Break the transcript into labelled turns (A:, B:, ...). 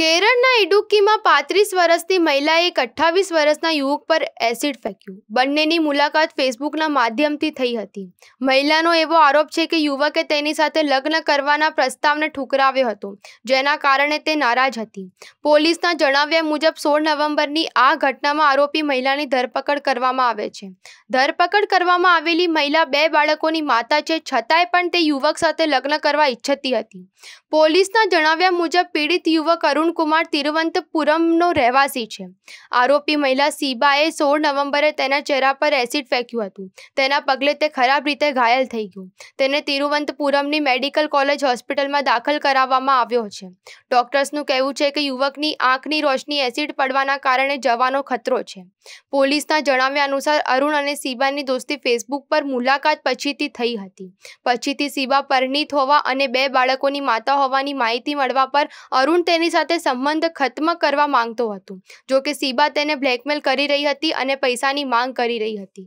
A: કેરળના ઇડુક્કીમાં પાંત્રીસ વર્ષની મહિલાએ એક અઠ્ઠાવીસ વર્ષના યુવક પર એસિડ ફેંક્યું બંનેની મુલાકાત ફેસબુકના માધ્યમથી થઈ હતી મહિલાનો એવો આરોપ છે કે યુવકે તેની સાથે લગ્ન કરવાના પ્રસ્તાવને ઠુકરાવ્યો હતો જેના કારણે તે નારાજ હતી પોલીસના જણાવ્યા મુજબ સોળ નવેમ્બરની આ ઘટનામાં આરોપી મહિલાની ધરપકડ કરવામાં આવે છે ધરપકડ કરવામાં આવેલી મહિલા બે બાળકોની માતા છે છતાંય પણ તે યુવક સાથે લગ્ન કરવા ઈચ્છતી હતી પોલીસના જણાવ્યા મુજબ પીડિત યુવક અરુણ અરુણકુમાર તિરુવનંતપુરમનો રહેવાસી છે આરોપી મહિલા સીબાએ સોળ નવેમ્બરે તેના ચહેરા પર એસિડ ફેંક્યું હતું તેના પગલે તે ખરાબ રીતે ઘાયલ થઈ ગયું તેને તિરુવનંતપુરમની મેડિકલ કોલેજ હોસ્પિટલમાં દાખલ કરાવવામાં આવ્યો છે ડોક્ટર્સનું કહેવું છે કે યુવકની આંખની રોશની એસિડ પડવાના કારણે જવાનો ખતરો છે પોલીસના જણાવ્યા અનુસાર અરુણ અને સીબાની દોસ્તી ફેસબુક પર મુલાકાત પછીથી થઈ હતી પછીથી સીબા પરિણીત હોવા અને બે બાળકોની માતા હોવાની માહિતી મળવા પર અરુણ તેની સાથે સંબંધ ખત્મ કરવા માંગતો હતો જો કે શીબા તેને બ્લેકમેલ કરી રહી હતી અને પૈસાની માંગ કરી રહી હતી